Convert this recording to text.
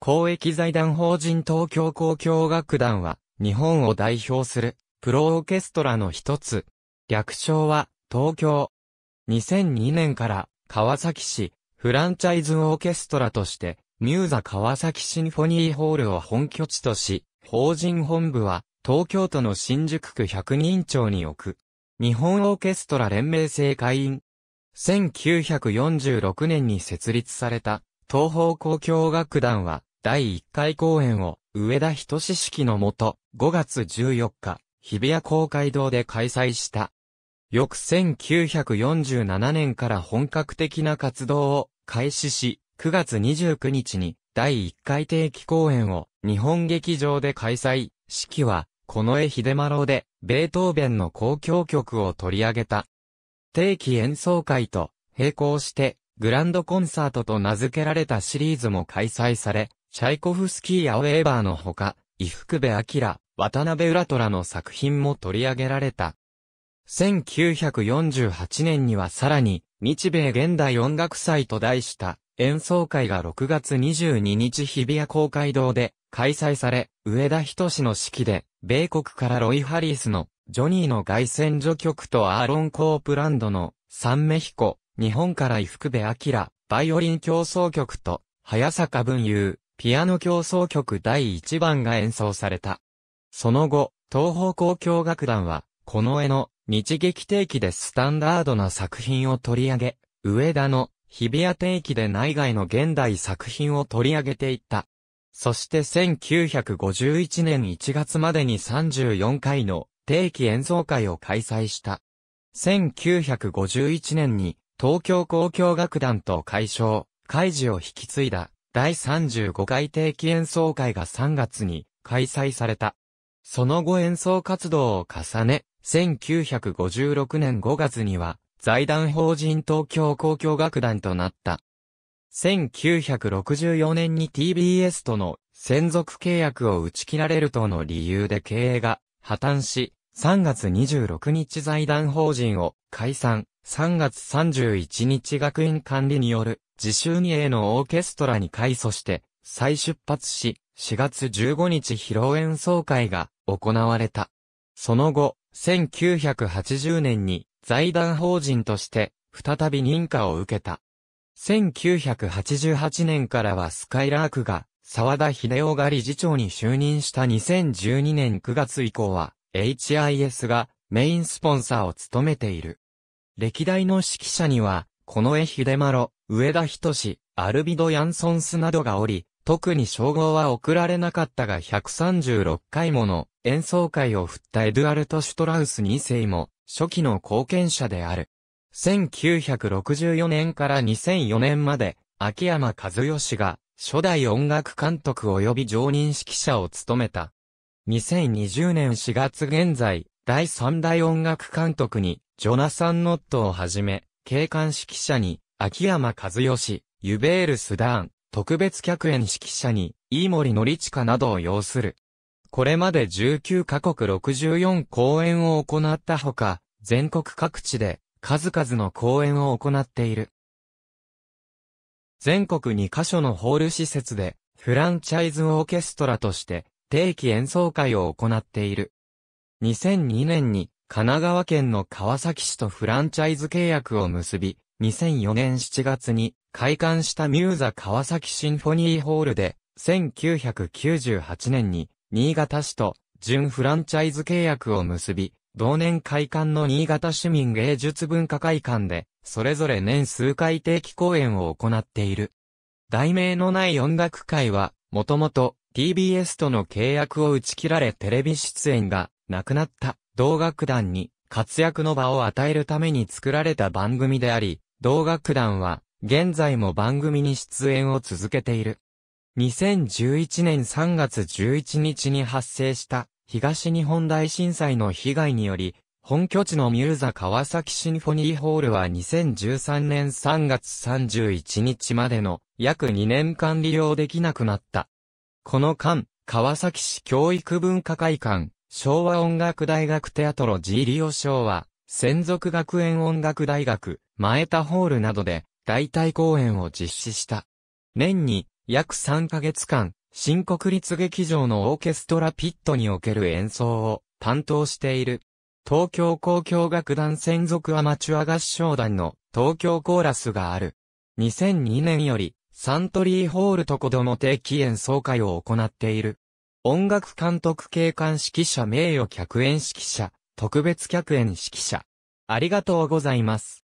公益財団法人東京交響楽団は、日本を代表する、プロオーケストラの一つ。略称は、東京。2002年から、川崎市、フランチャイズオーケストラとして、ミューザ川崎シンフォニーホールを本拠地とし、法人本部は、東京都の新宿区百人町に置く。日本オーケストラ連盟制会員。1946年に設立された、東方交響楽団は、第1回公演を、上田と志式のもと、5月14日、日比谷公会堂で開催した。翌1947年から本格的な活動を開始し、9月29日に第1回定期公演を日本劇場で開催。式は、の絵秀丸で、ベートーベンの公共曲を取り上げた。定期演奏会と並行して、グランドコンサートと名付けられたシリーズも開催され、チャイコフスキーアウェーバーのほか、伊福部明、渡辺浦虎の作品も取り上げられた。1948年にはさらに、日米現代音楽祭と題した演奏会が6月22日日比谷公会堂で開催され、上田仁の式で、米国からロイ・ハリースのジョニーの外旋序曲とアーロン・コープランドのサンメヒコ、日本から伊福部明、バイオリン競争曲と、早坂文雄、ピアノ協奏曲第1番が演奏された。その後、東方交響楽団は、この絵の日劇定期でスタンダードな作品を取り上げ、上田の日比谷定期で内外の現代作品を取り上げていった。そして1951年1月までに34回の定期演奏会を開催した。1951年に東京交響楽団と会唱、会事を引き継いだ。第35回定期演奏会が3月に開催された。その後演奏活動を重ね、1956年5月には財団法人東京交響楽団となった。1964年に TBS との専属契約を打ち切られるとの理由で経営が破綻し、3月26日財団法人を解散、3月31日学院管理による自習に A のオーケストラに改組して、再出発し、4月15日披露演奏会が行われた。その後、1980年に財団法人として再び認可を受けた。1988年からはスカイラークが沢田秀夫が理事長に就任した2012年9月以降は HIS がメインスポンサーを務めている。歴代の指揮者には、この絵秀丸、上田仁志、アルビド・ヤンソンスなどがおり、特に称号は送られなかったが136回もの演奏会を振ったエドゥアルト・シュトラウス2世も初期の貢献者である。1964年から2004年まで、秋山和義が初代音楽監督及び常任指揮者を務めた。2020年4月現在、第3代音楽監督に、ジョナサン・ノットをはじめ、警官指揮者に、秋山和義、ユベールスダーン、特別客演指揮者に、飯森のりちかなどを要する。これまで19カ国64公演を行ったほか、全国各地で数々の公演を行っている。全国2カ所のホール施設で、フランチャイズオーケストラとして定期演奏会を行っている。2002年に神奈川県の川崎市とフランチャイズ契約を結び、2004年7月に開館したミューザ川崎シンフォニーホールで、1998年に新潟市と準フランチャイズ契約を結び、同年開館の新潟市民芸術文化会館で、それぞれ年数回定期公演を行っている。題名のない音楽会は、もともと TBS との契約を打ち切られテレビ出演がなくなった同楽団に活躍の場を与えるために作られた番組であり、同楽団は、現在も番組に出演を続けている。2011年3月11日に発生した東日本大震災の被害により、本拠地のミューザ川崎シンフォニーホールは2013年3月31日までの約2年間利用できなくなった。この間、川崎市教育文化会館、昭和音楽大学テアトロジーリオ賞は、専属学園音楽大学、前田ホールなどで、大体公演を実施した。年に、約3ヶ月間、新国立劇場のオーケストラピットにおける演奏を担当している。東京交響楽団専属アマチュア合唱団の東京コーラスがある。2002年よりサントリーホールと子供定期演奏会を行っている。音楽監督警官指揮者名誉客演指揮者特別客演指揮者。ありがとうございます。